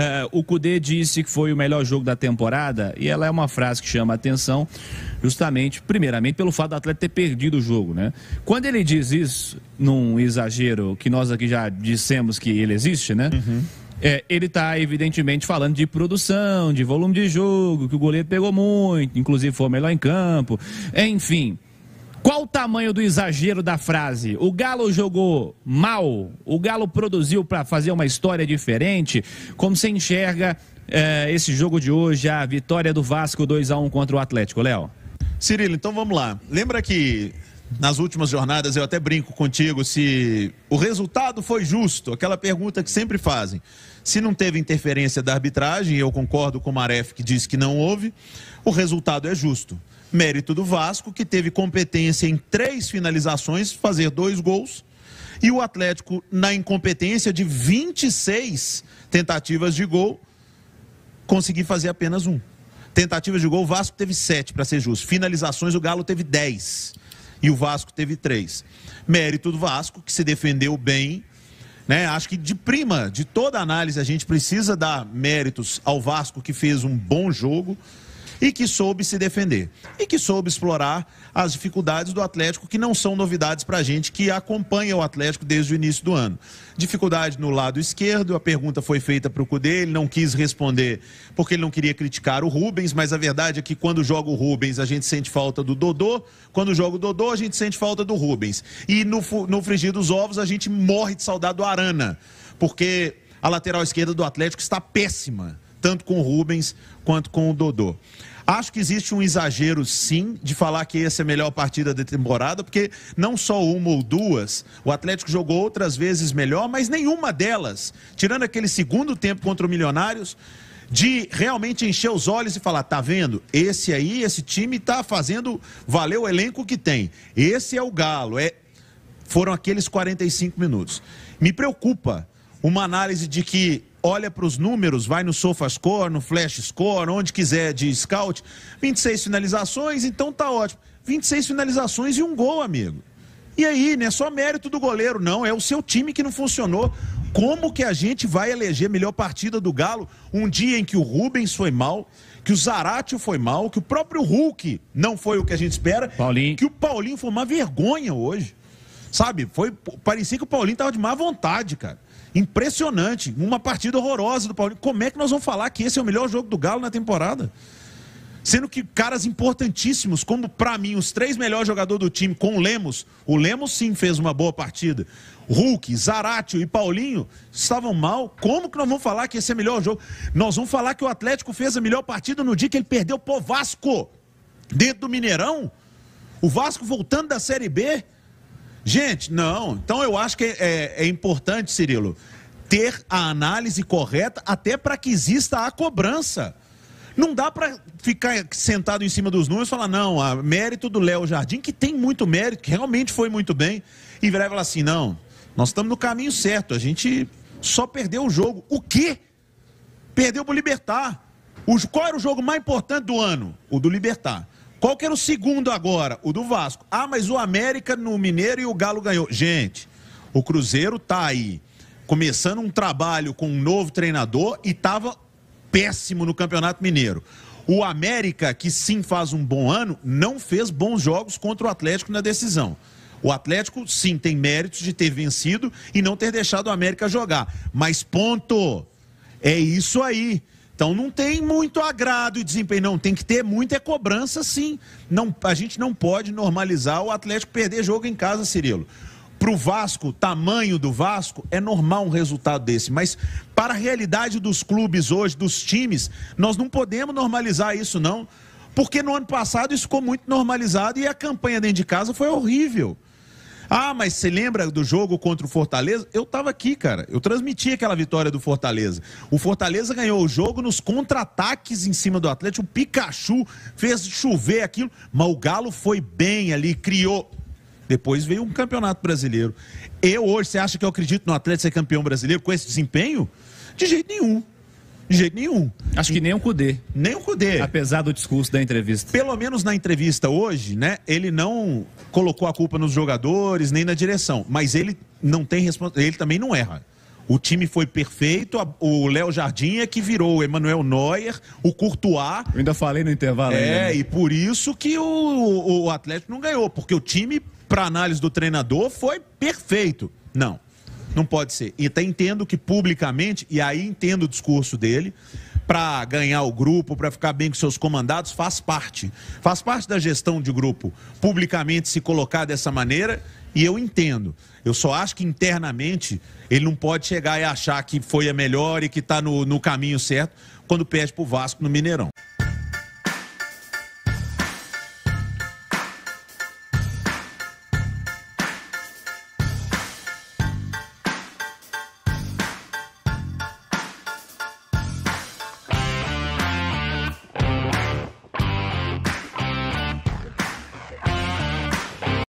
Eh, o Cudê disse que foi o melhor jogo da temporada e ela é uma frase que chama a atenção, justamente, primeiramente, pelo fato do atleta ter perdido o jogo, né? Quando ele diz isso, num exagero que nós aqui já dissemos que ele existe, né? Uhum. É, ele está, evidentemente, falando de produção, de volume de jogo, que o goleiro pegou muito, inclusive foi o melhor em campo, enfim. Qual o tamanho do exagero da frase? O Galo jogou mal? O Galo produziu para fazer uma história diferente? Como você enxerga é, esse jogo de hoje, a vitória do Vasco 2 a 1 contra o Atlético, Léo? Cirilo, então vamos lá. Lembra que nas últimas jornadas, eu até brinco contigo se o resultado foi justo, aquela pergunta que sempre fazem. Se não teve interferência da arbitragem, eu concordo com o Maref que diz que não houve, o resultado é justo. Mérito do Vasco, que teve competência em três finalizações, fazer dois gols, e o Atlético na incompetência de 26 tentativas de gol, conseguir fazer apenas um. Tentativas de gol, o Vasco teve sete, para ser justo. Finalizações, o Galo teve 10 e o Vasco teve três. Mérito do Vasco, que se defendeu bem. Né? Acho que de prima, de toda análise, a gente precisa dar méritos ao Vasco, que fez um bom jogo e que soube se defender e que soube explorar as dificuldades do Atlético, que não são novidades para a gente que acompanha o Atlético desde o início do ano. Dificuldade no lado esquerdo, a pergunta foi feita para o Cudê, ele não quis responder porque ele não queria criticar o Rubens, mas a verdade é que quando joga o Rubens a gente sente falta do Dodô, quando joga o Dodô a gente sente falta do Rubens. E no, no frigir dos ovos a gente morre de saudade do Arana, porque a lateral esquerda do Atlético está péssima tanto com o Rubens quanto com o Dodô. Acho que existe um exagero, sim, de falar que essa é a melhor partida da temporada, porque não só uma ou duas, o Atlético jogou outras vezes melhor, mas nenhuma delas, tirando aquele segundo tempo contra o Milionários, de realmente encher os olhos e falar: tá vendo? Esse aí, esse time tá fazendo valer o elenco que tem. Esse é o Galo. É... Foram aqueles 45 minutos. Me preocupa uma análise de que olha para os números, vai no SofaScore, no FlashScore, onde quiser de scout, 26 finalizações, então tá ótimo. 26 finalizações e um gol, amigo. E aí, não né, é só mérito do goleiro, não, é o seu time que não funcionou. Como que a gente vai eleger a melhor partida do Galo um dia em que o Rubens foi mal, que o Zaratio foi mal, que o próprio Hulk não foi o que a gente espera, Paulinho. que o Paulinho foi uma vergonha hoje. Sabe? Foi parecia que o Paulinho tava de má vontade, cara. Impressionante. Uma partida horrorosa do Paulinho. Como é que nós vamos falar que esse é o melhor jogo do Galo na temporada? Sendo que caras importantíssimos, como para mim os três melhores jogadores do time, com o Lemos, o Lemos sim fez uma boa partida. Hulk, Zaratio e Paulinho estavam mal. Como que nós vamos falar que esse é o melhor jogo? Nós vamos falar que o Atlético fez a melhor partida no dia que ele perdeu pro Vasco, dentro do Mineirão. O Vasco voltando da Série B, Gente, não. Então eu acho que é, é, é importante, Cirilo, ter a análise correta até para que exista a cobrança. Não dá para ficar sentado em cima dos números e falar, não, a mérito do Léo Jardim, que tem muito mérito, que realmente foi muito bem, e virar e falar assim, não, nós estamos no caminho certo, a gente só perdeu o jogo. O quê? Perdeu para o Libertar. qual era o jogo mais importante do ano? O do Libertar. Qual que era o segundo agora? O do Vasco. Ah, mas o América no Mineiro e o Galo ganhou. Gente, o Cruzeiro está aí começando um trabalho com um novo treinador e estava péssimo no Campeonato Mineiro. O América, que sim faz um bom ano, não fez bons jogos contra o Atlético na decisão. O Atlético, sim, tem méritos de ter vencido e não ter deixado o América jogar. Mas ponto. É isso aí. Então não tem muito agrado e desempenho, não. Tem que ter muita é cobrança, sim. Não, a gente não pode normalizar o Atlético perder jogo em casa, Cirilo. Para o Vasco, tamanho do Vasco, é normal um resultado desse. Mas para a realidade dos clubes hoje, dos times, nós não podemos normalizar isso, não. Porque no ano passado isso ficou muito normalizado e a campanha dentro de casa foi horrível. Ah, mas você lembra do jogo contra o Fortaleza? Eu estava aqui, cara. Eu transmiti aquela vitória do Fortaleza. O Fortaleza ganhou o jogo nos contra-ataques em cima do Atlético. O Pikachu fez chover aquilo, mas o Galo foi bem ali, criou. Depois veio um campeonato brasileiro. Eu hoje, você acha que eu acredito no Atlético ser campeão brasileiro com esse desempenho? De jeito nenhum. De jeito nenhum. Acho que nem o Cudê. Nem o Cudê. Apesar do discurso da entrevista. Pelo menos na entrevista hoje, né? Ele não colocou a culpa nos jogadores, nem na direção. Mas ele não tem resposta. Ele também não erra. O time foi perfeito, o Léo Jardim é que virou o Emanuel Neuer, o Courtois. Eu ainda falei no intervalo. É, ainda. Né? e por isso que o, o Atlético não ganhou, porque o time, para análise do treinador, foi perfeito. Não, não pode ser. E até entendo que publicamente, e aí entendo o discurso dele, para ganhar o grupo, para ficar bem com seus comandados, faz parte. Faz parte da gestão de grupo, publicamente se colocar dessa maneira, e eu entendo. Eu só acho que internamente ele não pode chegar e achar que foi a melhor e que está no, no caminho certo quando pede para o Vasco no Mineirão.